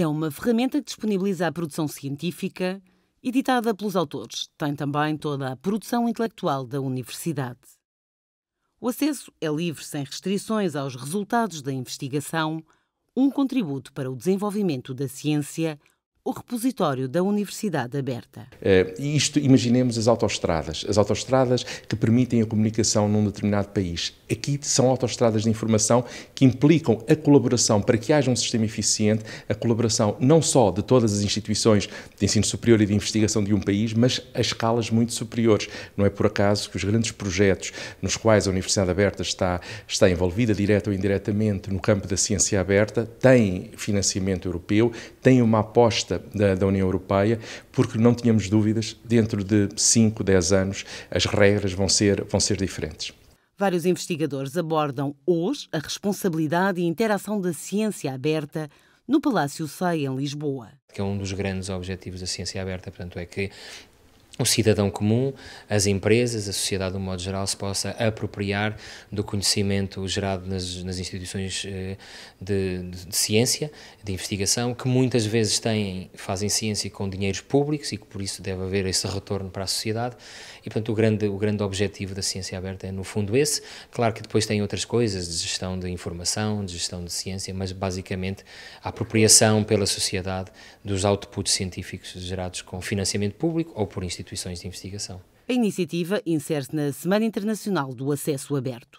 É uma ferramenta que disponibiliza a produção científica, editada pelos autores. Tem também toda a produção intelectual da universidade. O acesso é livre sem restrições aos resultados da investigação, um contributo para o desenvolvimento da ciência o repositório da Universidade Aberta. Uh, isto, imaginemos as autoestradas, as autoestradas que permitem a comunicação num determinado país. Aqui são autoestradas de informação que implicam a colaboração para que haja um sistema eficiente, a colaboração não só de todas as instituições de ensino superior e de investigação de um país, mas a escalas muito superiores. Não é por acaso que os grandes projetos nos quais a Universidade Aberta está, está envolvida, direta ou indiretamente, no campo da ciência aberta, têm financiamento europeu, têm uma aposta da, da, União Europeia, porque não tínhamos dúvidas, dentro de 5, 10 anos, as regras vão ser, vão ser diferentes. Vários investigadores abordam hoje a responsabilidade e interação da ciência aberta no Palácio Sei, em Lisboa. Que é um dos grandes objetivos da ciência aberta, portanto, é que o cidadão comum, as empresas, a sociedade de um modo geral se possa apropriar do conhecimento gerado nas, nas instituições eh, de, de, ciência, de investigação, que muitas vezes têm, fazem ciência com dinheiros públicos e que por isso deve haver esse retorno para a sociedade. E, portanto, o grande, o grande objetivo da ciência aberta é, no fundo, esse. Claro que depois tem outras coisas, de gestão de informação, de gestão de ciência, mas basicamente a apropriação pela sociedade dos outputs científicos gerados com financiamento público ou por instituições instituições de investigação. A iniciativa insere-se na Semana Internacional do Acesso Aberto.